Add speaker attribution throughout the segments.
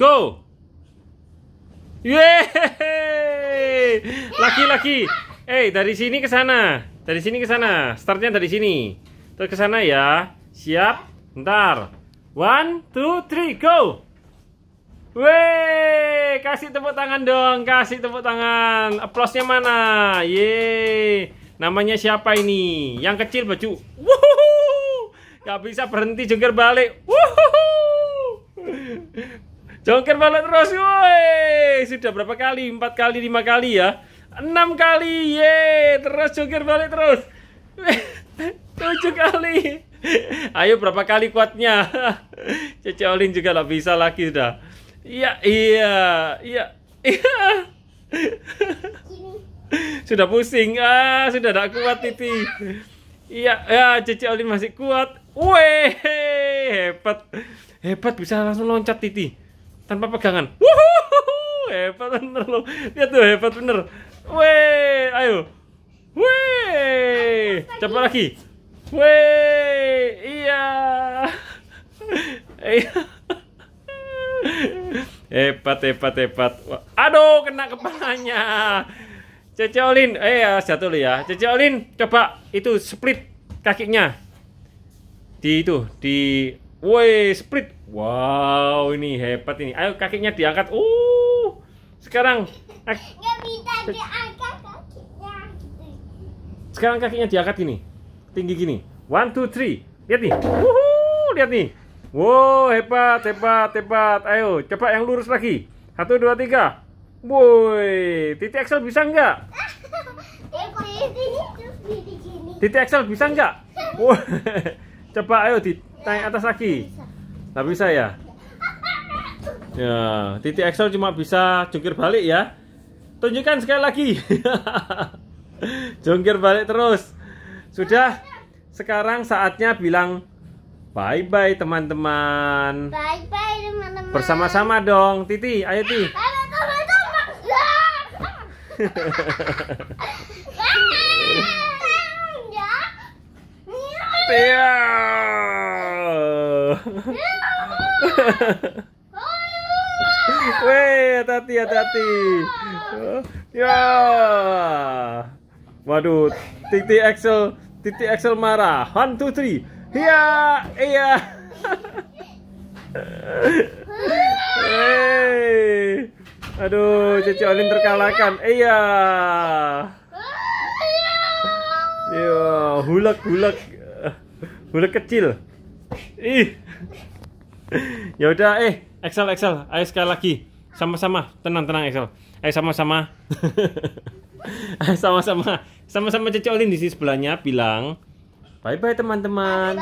Speaker 1: Go! Yeay! Laki-laki. Eh, hey, dari sini ke sana. Dari sini ke sana. Startnya dari sini. Terus ke sana ya. Siap? Ntar. One, two, three, go! Weh, kasih tepuk tangan dong, kasih tepuk tangan. Aplausnya mana? Ye. Namanya siapa ini? Yang kecil baju. Wuhuhu. Gak bisa berhenti jungkir balik. Wuhuhu. Jongker balik terus, woi. Sudah berapa kali? Empat kali, lima kali ya. Enam kali, ye. Terus jongker balik terus. Tujuh kali. Ayo berapa kali kuatnya? Cece Olin juga lah bisa lagi sudah. Iya, iya, iya. iya. sudah pusing. Ah, sudah tidak kuat Titi. Iya, ya Cece Olin masih kuat. Weh, hebat. Hebat bisa langsung loncat Titi tanpa pegangan. Wuhuhuhu, hebat bener lo. Lihat tuh hebat bener. Weh, ayo. Weh, coba lagi. Weh, iya. iya. hebat, hebat, hebat. Aduh, kena kepalanya. Cece Olin, eh ya, jatuh ya. Cece Olin, coba itu split kakinya di itu di Woi, split. Wow, ini hebat ini. Ayo kakinya diangkat. Uh. Sekarang ak diangkat Sekarang kakinya diangkat gini. Tinggi gini. One, two, three. Lihat nih. Wuhu, lihat nih. Wow, hebat, hebat, hebat. Ayo, coba yang lurus lagi. Satu, dua, tiga. Woi, Titi Excel bisa nggak? Eh, Titi Excel bisa nggak? coba ayo Titi naik atas lagi nggak bisa ya ya titik Excel cuma bisa jungkir balik ya tunjukkan sekali lagi jungkir balik terus sudah sekarang saatnya bilang bye bye teman-teman bye bye teman-teman bersama-sama dong Titi ayo Titi Yeah. Weh, hati-hati, hati-hati. Ya. Waduh, Titi Axel, Titi Axel marah. One, two, three. Iya, iya. Hei. Aduh, Cici Olin terkalahkan. Iya. Iya, hulek hulek hulek kecil. Ih. ya udah eh Excel Excel, ayo sekali lagi. Sama-sama, tenang-tenang Excel. Ayo sama-sama. ayo sama-sama. Sama-sama cecolin di sini sebelahnya bilang bye bye teman-teman.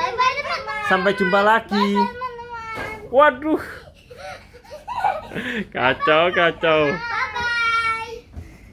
Speaker 1: Sampai jumpa lagi. Bye -bye, teman -teman. Waduh. kacau kacau.